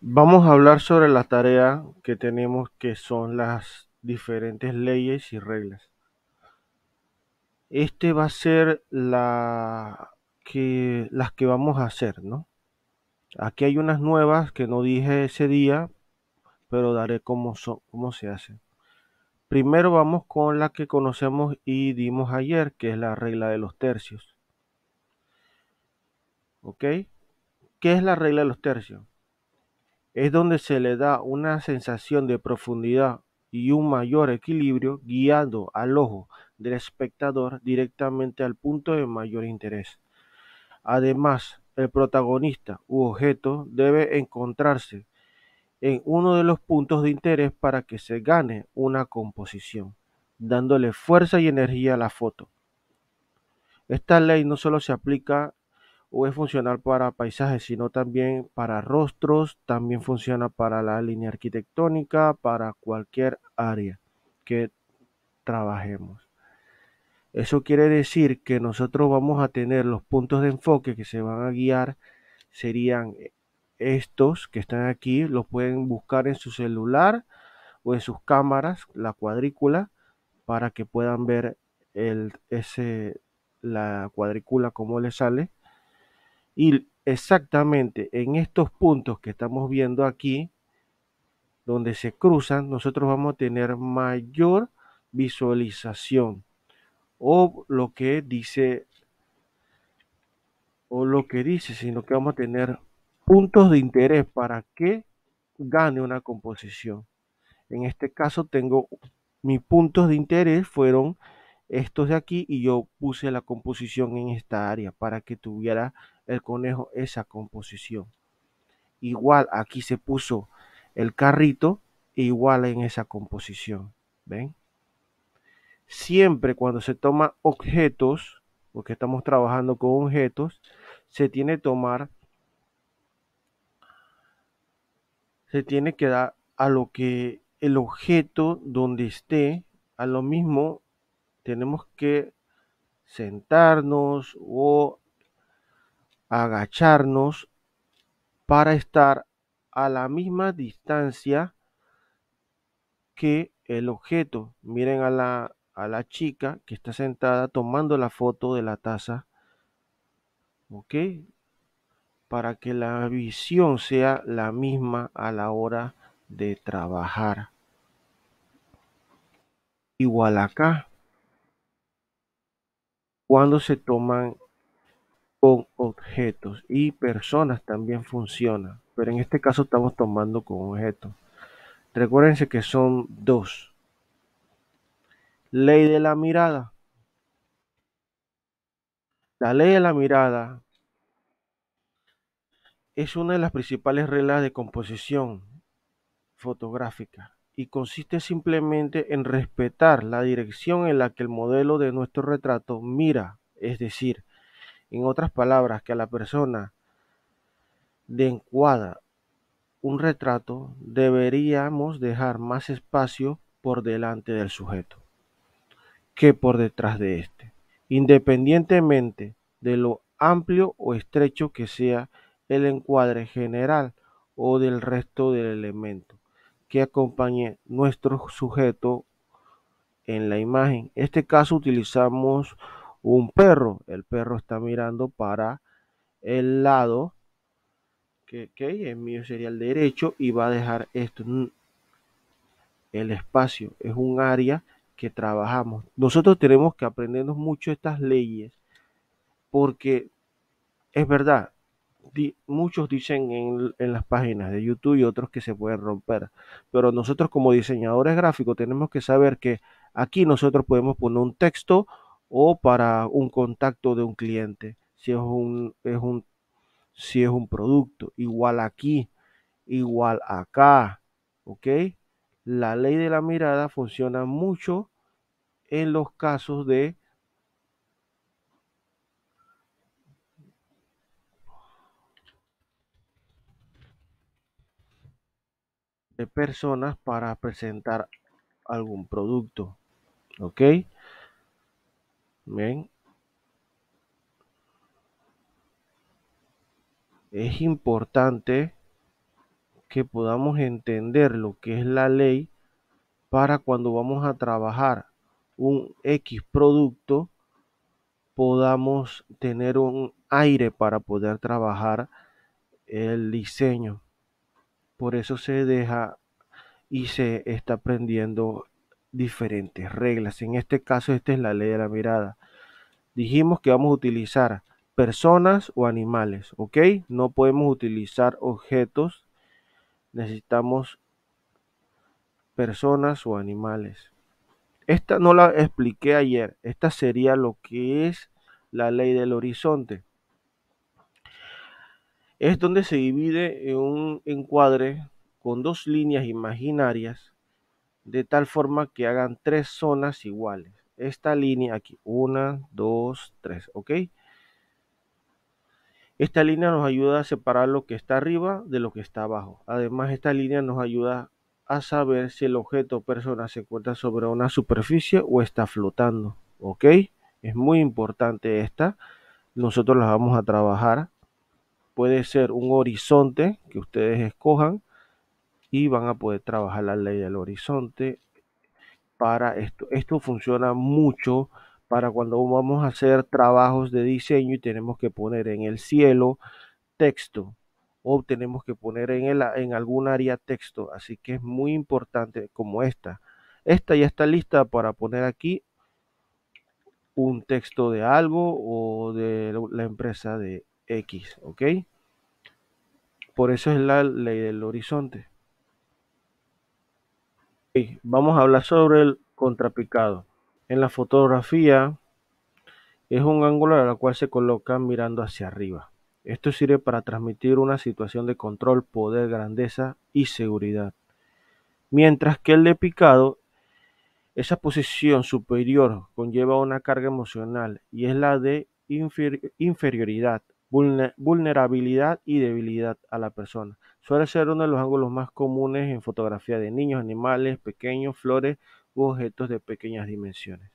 Vamos a hablar sobre la tarea que tenemos que son las diferentes leyes y reglas. Este va a ser la que, las que vamos a hacer, ¿no? Aquí hay unas nuevas que no dije ese día, pero daré cómo, son, cómo se hacen. Primero vamos con la que conocemos y dimos ayer, que es la regla de los tercios. ¿Ok? ¿Qué es la regla de los tercios? es donde se le da una sensación de profundidad y un mayor equilibrio guiando al ojo del espectador directamente al punto de mayor interés. Además, el protagonista u objeto debe encontrarse en uno de los puntos de interés para que se gane una composición, dándole fuerza y energía a la foto. Esta ley no solo se aplica o es funcional para paisajes, sino también para rostros, también funciona para la línea arquitectónica, para cualquier área que trabajemos. Eso quiere decir que nosotros vamos a tener los puntos de enfoque que se van a guiar, serían estos que están aquí, los pueden buscar en su celular o en sus cámaras, la cuadrícula, para que puedan ver el, la cuadrícula como le sale y exactamente en estos puntos que estamos viendo aquí, donde se cruzan, nosotros vamos a tener mayor visualización o lo que dice o lo que dice, sino que vamos a tener puntos de interés para que gane una composición. En este caso tengo mis puntos de interés fueron estos de aquí y yo puse la composición en esta área para que tuviera el conejo esa composición. Igual aquí se puso el carrito, e igual en esa composición. ¿Ven? Siempre cuando se toma objetos, porque estamos trabajando con objetos, se tiene que tomar, se tiene que dar a lo que el objeto donde esté, a lo mismo tenemos que sentarnos o agacharnos para estar a la misma distancia que el objeto. Miren a la, a la chica que está sentada tomando la foto de la taza. ¿Ok? Para que la visión sea la misma a la hora de trabajar. Igual acá. Cuando se toman con objetos y personas también funciona, pero en este caso estamos tomando con objetos. Recuérdense que son dos. Ley de la mirada. La ley de la mirada es una de las principales reglas de composición fotográfica y consiste simplemente en respetar la dirección en la que el modelo de nuestro retrato mira, es decir, en otras palabras, que a la persona de encuadra un retrato, deberíamos dejar más espacio por delante del sujeto que por detrás de éste, independientemente de lo amplio o estrecho que sea el encuadre general o del resto del elemento que acompañe nuestro sujeto en la imagen. En este caso utilizamos un perro. El perro está mirando para el lado que, que el mío sería el derecho y va a dejar esto. El espacio es un área que trabajamos. Nosotros tenemos que aprendernos mucho estas leyes porque es verdad, muchos dicen en, en, las páginas de YouTube y otros que se pueden romper, pero nosotros como diseñadores gráficos tenemos que saber que aquí nosotros podemos poner un texto o para un contacto de un cliente, si es un, es un, si es un producto. Igual aquí, igual acá, ¿ok? La ley de la mirada funciona mucho en los casos de de personas para presentar algún producto. ¿Ok? Es importante que podamos entender lo que es la ley para cuando vamos a trabajar un X producto, podamos tener un aire para poder trabajar el diseño. Por eso se deja y se está aprendiendo diferentes reglas. En este caso, esta es la ley de la mirada. Dijimos que vamos a utilizar personas o animales, ¿ok? No podemos utilizar objetos. Necesitamos personas o animales. Esta no la expliqué ayer. Esta sería lo que es la ley del horizonte. Es donde se divide en un encuadre con dos líneas imaginarias de tal forma que hagan tres zonas iguales. Esta línea aquí, una, dos, tres, ¿ok? Esta línea nos ayuda a separar lo que está arriba de lo que está abajo. Además, esta línea nos ayuda a saber si el objeto o persona se encuentra sobre una superficie o está flotando. ¿Ok? Es muy importante esta. Nosotros la vamos a trabajar. Puede ser un horizonte que ustedes escojan y van a poder trabajar la ley del horizonte para esto. Esto funciona mucho para cuando vamos a hacer trabajos de diseño y tenemos que poner en el cielo texto o tenemos que poner en, en algún área texto. Así que es muy importante como esta. Esta ya está lista para poner aquí un texto de algo o de la empresa de X, ¿ok? Por eso es la ley del horizonte vamos a hablar sobre el contrapicado. En la fotografía es un ángulo a la cual se coloca mirando hacia arriba. Esto sirve para transmitir una situación de control, poder, grandeza y seguridad. Mientras que el de picado, esa posición superior conlleva una carga emocional y es la de inferioridad vulnerabilidad y debilidad a la persona. Suele ser uno de los ángulos más comunes en fotografía de niños, animales, pequeños, flores u objetos de pequeñas dimensiones.